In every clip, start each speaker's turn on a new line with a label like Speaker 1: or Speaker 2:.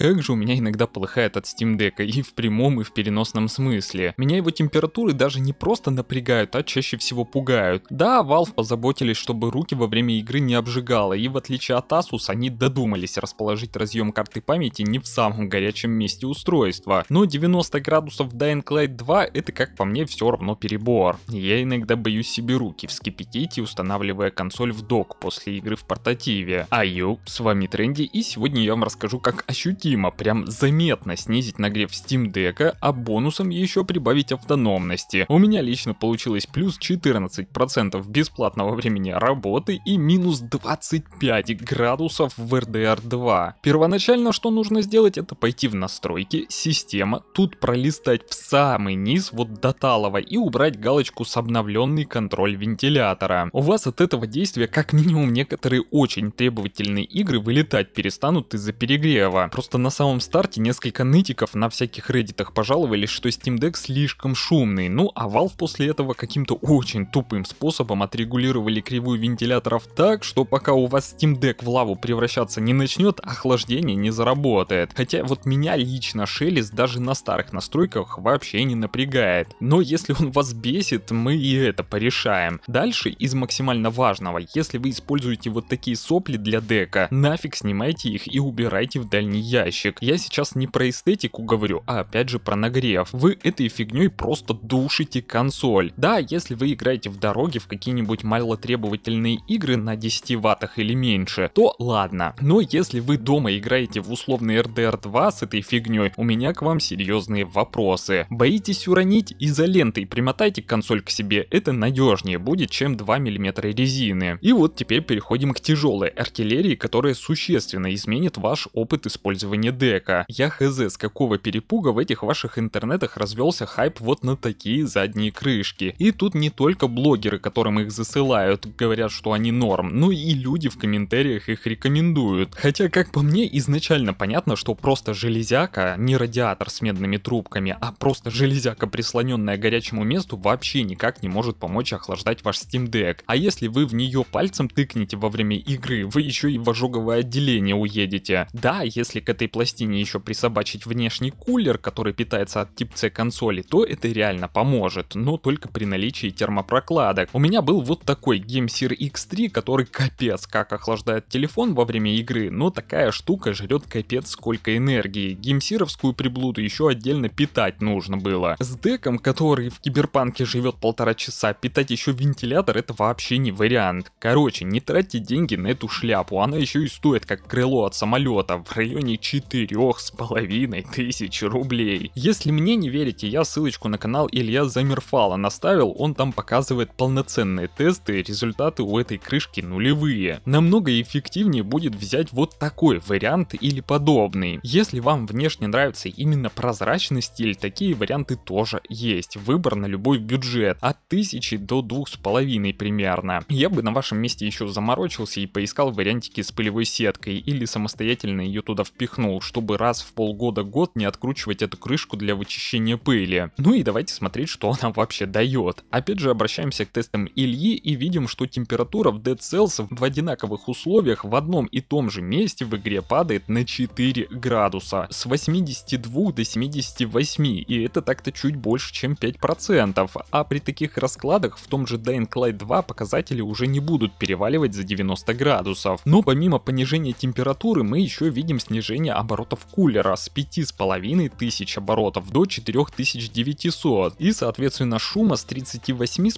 Speaker 1: Как же у меня иногда полыхает от Steam Deck и в прямом, и в переносном смысле. Меня его температуры даже не просто напрягают, а чаще всего пугают. Да, Valve позаботились, чтобы руки во время игры не обжигало, и в отличие от Asus, они додумались расположить разъем карты памяти не в самом горячем месте устройства. Но 90 градусов Dying Light 2 это как по мне все равно перебор. Я иногда боюсь себе руки вскипятить и устанавливая консоль в док после игры в портативе. А с вами Тренди и сегодня я вам расскажу как ощутить Steam, прям заметно снизить нагрев Steam Deck, а бонусом еще прибавить автономности. У меня лично получилось плюс 14% бесплатного времени работы и минус 25 градусов в RDR 2. Первоначально что нужно сделать, это пойти в настройки, система, тут пролистать в самый низ, вот до талого, и убрать галочку с обновленный контроль вентилятора. У вас от этого действия как минимум некоторые очень требовательные игры вылетать перестанут из-за перегрева. Просто на самом старте несколько нытиков на всяких реддитах пожаловались, что Steam Deck слишком шумный, ну а Valve после этого каким-то очень тупым способом отрегулировали кривую вентиляторов так, что пока у вас Steam Deck в лаву превращаться не начнет, охлаждение не заработает. Хотя вот меня лично шелест даже на старых настройках вообще не напрягает. Но если он вас бесит, мы и это порешаем. Дальше из максимально важного, если вы используете вот такие сопли для дека, нафиг снимайте их и убирайте в дальний ящик ящик. Я сейчас не про эстетику говорю, а опять же про нагрев. Вы этой фигней просто душите консоль. Да, если вы играете в дороге в какие-нибудь малотребовательные игры на 10 ваттах или меньше, то ладно. Но если вы дома играете в условный RDR 2 с этой фигней, у меня к вам серьезные вопросы. Боитесь уронить изолентой, примотайте консоль к себе, это надежнее будет, чем 2 мм резины. И вот теперь переходим к тяжелой артиллерии, которая существенно изменит ваш опыт использования использование дека. Я хз, с какого перепуга в этих ваших интернетах развелся хайп вот на такие задние крышки. И тут не только блогеры, которым их засылают, говорят, что они норм, но и люди в комментариях их рекомендуют. Хотя, как по мне, изначально понятно, что просто железяка, не радиатор с медными трубками, а просто железяка, прислоненная к горячему месту, вообще никак не может помочь охлаждать ваш Steam Deck. А если вы в нее пальцем тыкнете во время игры, вы еще и в ожоговое отделение уедете. Да, если к этому этой пластине еще присобачить внешний кулер, который питается от Type-C консоли, то это реально поможет, но только при наличии термопрокладок. У меня был вот такой GameSir X3, который капец как охлаждает телефон во время игры, но такая штука жрет капец сколько энергии. Геймсировскую приблуду еще отдельно питать нужно было. С деком, который в киберпанке живет полтора часа, питать еще вентилятор это вообще не вариант. Короче, не тратьте деньги на эту шляпу, она еще и стоит как крыло от самолета, в районе четырех с половиной тысяч рублей. Если мне не верите, я ссылочку на канал Илья Замерфала наставил, он там показывает полноценные тесты, результаты у этой крышки нулевые. Намного эффективнее будет взять вот такой вариант или подобный. Если вам внешне нравится именно прозрачный стиль, такие варианты тоже есть. Выбор на любой бюджет, от тысячи до двух с половиной примерно. Я бы на вашем месте еще заморочился и поискал вариантики с пылевой сеткой или самостоятельно ее туда впихнул впихнул, чтобы раз в полгода-год не откручивать эту крышку для вычищения пыли. Ну и давайте смотреть, что она вообще дает. Опять же обращаемся к тестам Ильи и видим, что температура в Dead Cells в одинаковых условиях в одном и том же месте в игре падает на 4 градуса с 82 до 78 и это так-то чуть больше чем 5%, а при таких раскладах в том же Dying Light 2 показатели уже не будут переваливать за 90 градусов. Но помимо понижения температуры мы еще видим снижение увеличение оборотов кулера с 5500 оборотов до 4900 и соответственно шума с 38,5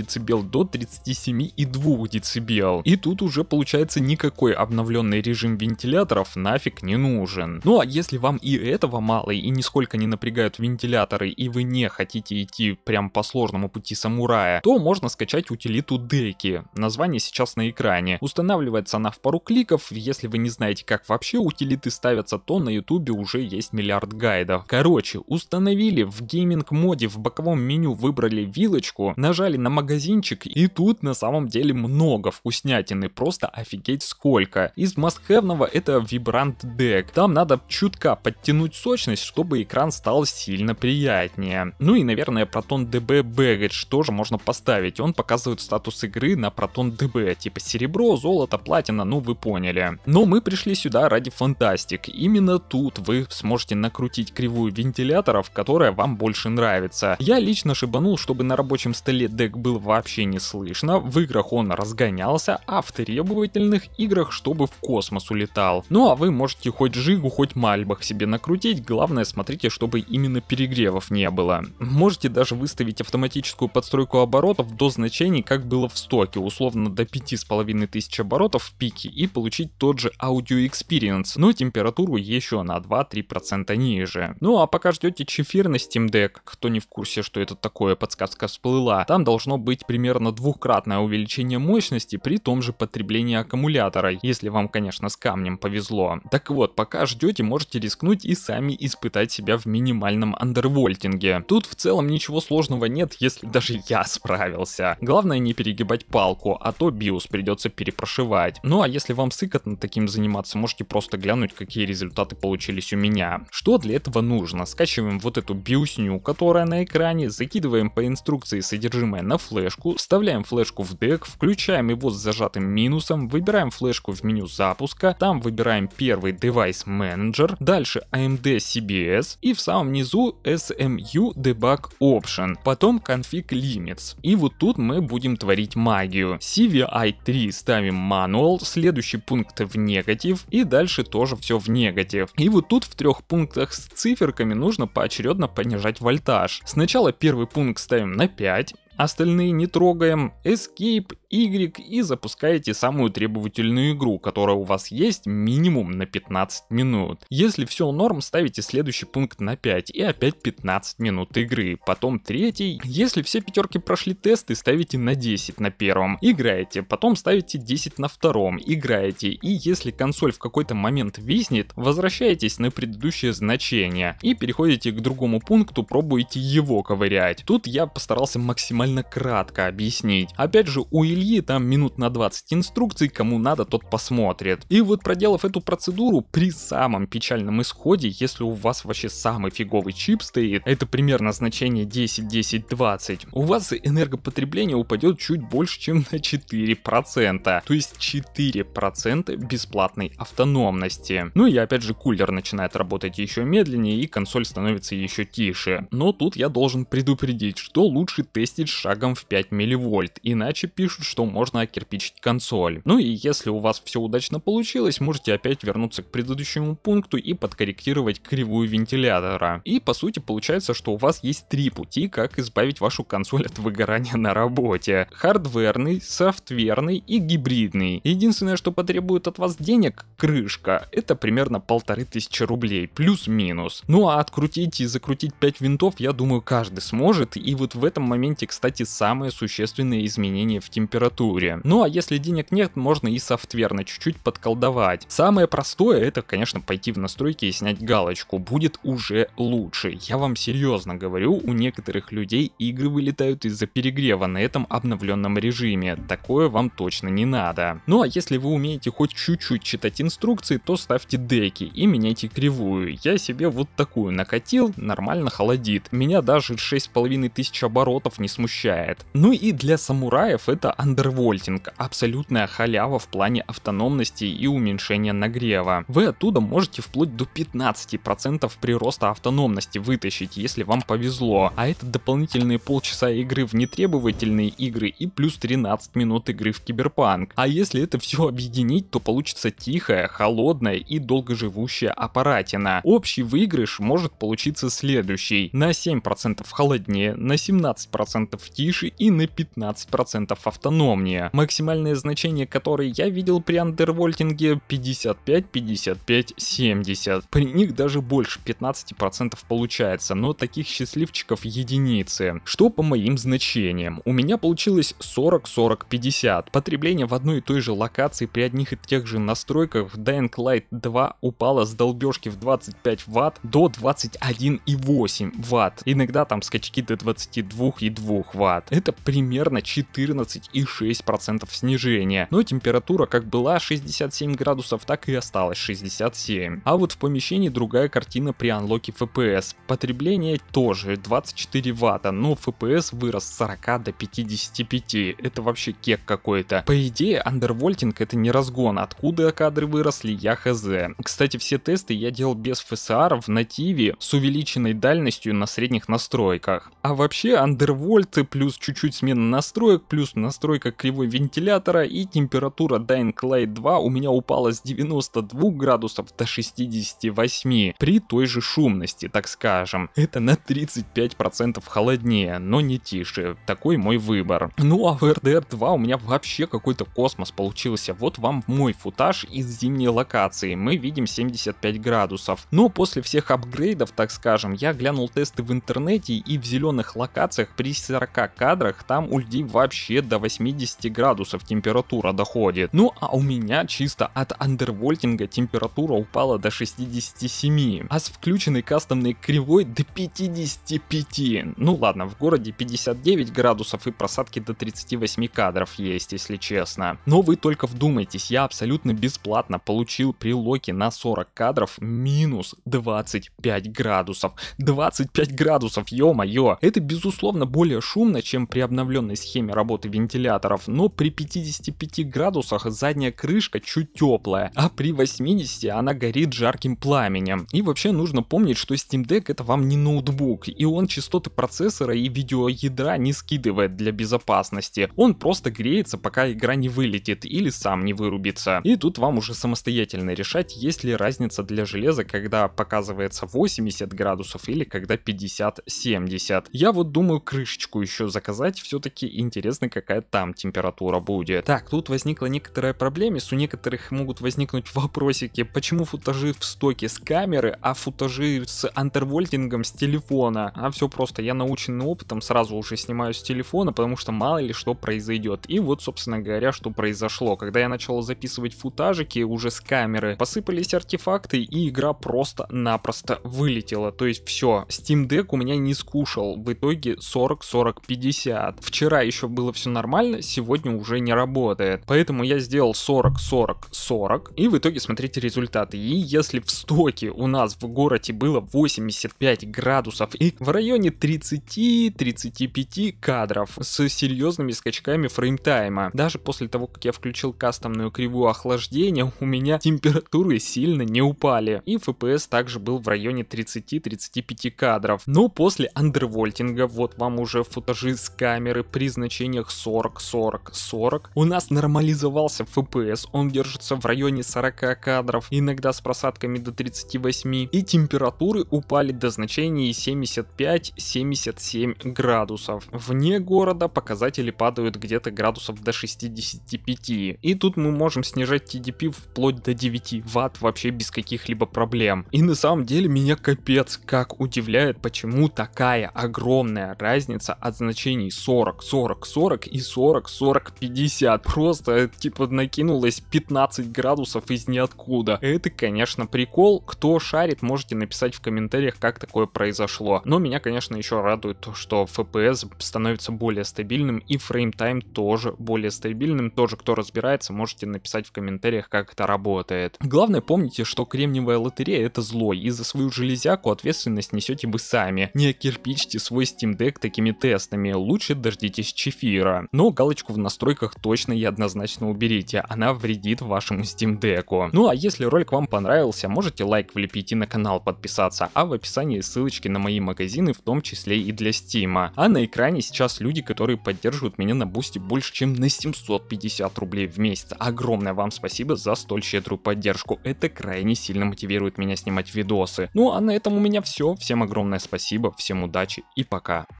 Speaker 1: дБ до 37,2 дБ. И тут уже получается никакой обновленный режим вентиляторов нафиг не нужен. Ну а если вам и этого мало и нисколько не напрягают вентиляторы и вы не хотите идти прям по сложному пути самурая, то можно скачать утилиту Деки. Название сейчас на экране. Устанавливается она в пару кликов, если вы не знаете как вообще утилиты ставить ставятся, то на ютубе уже есть миллиард гайдов. Короче, установили в гейминг-моде в боковом меню выбрали вилочку, нажали на магазинчик и тут на самом деле много вкуснятины, просто офигеть сколько. Из мастхевного это вибрант дек, там надо чутка подтянуть сочность, чтобы экран стал сильно приятнее. Ну и наверное протон DB Baggage тоже можно поставить, он показывает статус игры на протон DB, типа серебро, золото, платина, ну вы поняли. Но мы пришли сюда ради фантастики датчик. Именно тут вы сможете накрутить кривую вентиляторов, которая вам больше нравится. Я лично шибанул, чтобы на рабочем столе дек был вообще не слышно, в играх он разгонялся, а в требовательных играх, чтобы в космос улетал. Ну а вы можете хоть жигу, хоть мальбах себе накрутить, главное смотрите, чтобы именно перегревов не было. Можете даже выставить автоматическую подстройку оборотов до значений, как было в стоке, условно до 5500 оборотов в пике и получить тот же аудио experience, но температура температуру еще на 2-3% ниже. Ну а пока ждете чефир на Steam Deck, кто не в курсе, что это такое, подсказка всплыла, там должно быть примерно двухкратное увеличение мощности при том же потреблении аккумулятора, если вам, конечно, с камнем повезло. Так вот, пока ждете, можете рискнуть и сами испытать себя в минимальном андервольтинге. Тут в целом ничего сложного нет, если даже я справился. Главное не перегибать палку, а то биос придется перепрошивать. Ну а если вам сыкотно таким заниматься, можете просто глянуть, как какие результаты получились у меня. Что для этого нужно? Скачиваем вот эту биосню, которая на экране, закидываем по инструкции содержимое на флешку, вставляем флешку в дек, включаем его с зажатым минусом, выбираем флешку в меню запуска, там выбираем первый девайс менеджер, дальше AMD CBS и в самом низу SMU Debug Option, потом Config Limits. И вот тут мы будем творить магию. CVI 3 ставим manual, следующий пункт в негатив и дальше тоже все в негатив. И вот тут в трех пунктах с циферками нужно поочередно понижать вольтаж. Сначала первый пункт ставим на 5, остальные не трогаем, Escape, Y и запускаете самую требовательную игру, которая у вас есть минимум на 15 минут. Если все норм, ставите следующий пункт на 5 и опять 15 минут игры, потом третий. Если все пятерки прошли тесты, ставите на 10 на первом, играете, потом ставите 10 на втором, играете и если консоль в какой-то момент виснет, возвращаетесь на предыдущее значение и переходите к другому пункту, пробуете его ковырять. Тут я постарался максимально максимально кратко объяснить. Опять же, у Ильи там минут на 20 инструкций, кому надо, тот посмотрит. И вот проделав эту процедуру, при самом печальном исходе, если у вас вообще самый фиговый чип стоит, это примерно значение 10, 10, 20, у вас энергопотребление упадет чуть больше, чем на 4%. То есть 4% бесплатной автономности. Ну и опять же кулер начинает работать еще медленнее и консоль становится еще тише. Но тут я должен предупредить, что лучше тестить шагом в 5 милливольт, иначе пишут, что можно окирпичить консоль. Ну и если у вас все удачно получилось, можете опять вернуться к предыдущему пункту и подкорректировать кривую вентилятора. И по сути получается, что у вас есть три пути, как избавить вашу консоль от выгорания на работе. Хардверный, софтверный и гибридный. Единственное, что потребует от вас денег, крышка. Это примерно полторы тысячи рублей, плюс-минус. Ну а открутить и закрутить 5 винтов, я думаю, каждый сможет. И вот в этом моменте, кстати, кстати, самые существенные изменения в температуре. Ну а если денег нет, можно и софтверно чуть-чуть подколдовать. Самое простое это, конечно, пойти в настройки и снять галочку, будет уже лучше. Я вам серьезно говорю, у некоторых людей игры вылетают из-за перегрева на этом обновленном режиме, такое вам точно не надо. Ну а если вы умеете хоть чуть-чуть читать инструкции, то ставьте деки и меняйте кривую. Я себе вот такую накатил, нормально холодит. Меня даже 6500 оборотов не смущает смущает. Ну и для самураев это андервольтинг, абсолютная халява в плане автономности и уменьшения нагрева. Вы оттуда можете вплоть до 15% прироста автономности вытащить, если вам повезло, а это дополнительные полчаса игры в нетребовательные игры и плюс 13 минут игры в киберпанк. А если это все объединить, то получится тихая, холодная и долгоживущая аппаратина. Общий выигрыш может получиться следующий. На 7% холоднее, на 17% тише и на 15% автономнее, максимальное значение которой я видел при андервольтинге 55, 55, 70. При них даже больше 15% получается, но таких счастливчиков единицы. Что по моим значениям? У меня получилось 40, 40, 50. Потребление в одной и той же локации при одних и тех же настройках в Dying Light 2 упало с долбежки в 25 ватт до 21,8 ватт. Иногда там скачки до 22 и 2. Вт. Это примерно 14,6% снижения, но температура как была 67 градусов, так и осталась 67. А вот в помещении другая картина при анлоке FPS. Потребление тоже 24 ватта, но FPS вырос с 40 до 55. Это вообще кек какой-то. По идее, андервольтинг это не разгон, откуда кадры выросли, я хз. Кстати, все тесты я делал без FSR в нативе с увеличенной дальностью на средних настройках. А вообще, андервольт работы, плюс чуть-чуть смена настроек, плюс настройка кривой вентилятора и температура Dying Light 2 у меня упала с 92 градусов до 68 при той же шумности, так скажем. Это на 35% холоднее, но не тише. Такой мой выбор. Ну а в RDR 2 у меня вообще какой-то космос получился. Вот вам мой футаж из зимней локации. Мы видим 75 градусов. Но после всех апгрейдов, так скажем, я глянул тесты в интернете и в зеленых локациях при 40 40 кадрах там у людей вообще до 80 градусов температура доходит. Ну а у меня чисто от андервольтинга температура упала до 67, а с включенной кастомной кривой до 55. Ну ладно, в городе 59 градусов и просадки до 38 кадров есть, если честно. Но вы только вдумайтесь, я абсолютно бесплатно получил при локе на 40 кадров минус 25 градусов. 25 градусов, ё-моё! Это безусловно более шумно шумно, чем при обновленной схеме работы вентиляторов, но при 55 градусах задняя крышка чуть теплая, а при 80 она горит жарким пламенем. И вообще нужно помнить, что Steam Deck это вам не ноутбук, и он частоты процессора и видеоядра не скидывает для безопасности. Он просто греется, пока игра не вылетит или сам не вырубится. И тут вам уже самостоятельно решать, есть ли разница для железа, когда показывается 80 градусов или когда 50-70. Я вот думаю крышечку еще заказать, все-таки интересно, какая там температура будет. Так, тут возникла некоторая проблема, у некоторых могут возникнуть вопросики, почему футажи в стоке с камеры, а футажи с антервольтингом с телефона. А все просто, я научен опытом, сразу уже снимаю с телефона, потому что мало ли что произойдет. И вот, собственно говоря, что произошло. Когда я начал записывать футажики уже с камеры, посыпались артефакты, и игра просто-напросто вылетела. То есть все, Steam Deck у меня не скушал. В итоге 40-40 40-50. Вчера еще было все нормально, сегодня уже не работает. Поэтому я сделал 40-40-40. И в итоге смотрите результаты. И если в стоке у нас в городе было 85 градусов и в районе 30-35 кадров с серьезными скачками фреймтайма. Даже после того, как я включил кастомную кривую охлаждения, у меня температуры сильно не упали. И FPS также был в районе 30-35 кадров. Но после андервольтинга, вот вам уже футбол монтажи с камеры при значениях 40, 40, 40. У нас нормализовался FPS, он держится в районе 40 кадров, иногда с просадками до 38, и температуры упали до значений 75-77 градусов. Вне города показатели падают где-то градусов до 65, и тут мы можем снижать TDP вплоть до 9 ватт вообще без каких-либо проблем. И на самом деле меня капец как удивляет, почему такая огромная разница от значений 40, 40, 40 и 40, 40, 50. Просто типа накинулось 15 градусов из ниоткуда. Это, конечно, прикол. Кто шарит, можете написать в комментариях, как такое произошло. Но меня, конечно, еще радует то, что FPS становится более стабильным и фреймтайм тоже более стабильным. Тоже, кто разбирается, можете написать в комментариях, как это работает. Главное, помните, что кремниевая лотерея это зло, и за свою железяку ответственность несете вы сами. Не кирпичьте свой Steam Deck такими тестами интересными, лучше дождитесь чефира. Но галочку в настройках точно и однозначно уберите, она вредит вашему Steam Deck. Ну а если ролик вам понравился, можете лайк влепить и на канал подписаться, а в описании ссылочки на мои магазины, в том числе и для Steam. А на экране сейчас люди, которые поддерживают меня на бусте больше, чем на 750 рублей в месяц. Огромное вам спасибо за столь щедрую поддержку, это крайне сильно мотивирует меня снимать видосы. Ну а на этом у меня все, всем огромное спасибо, всем удачи и пока.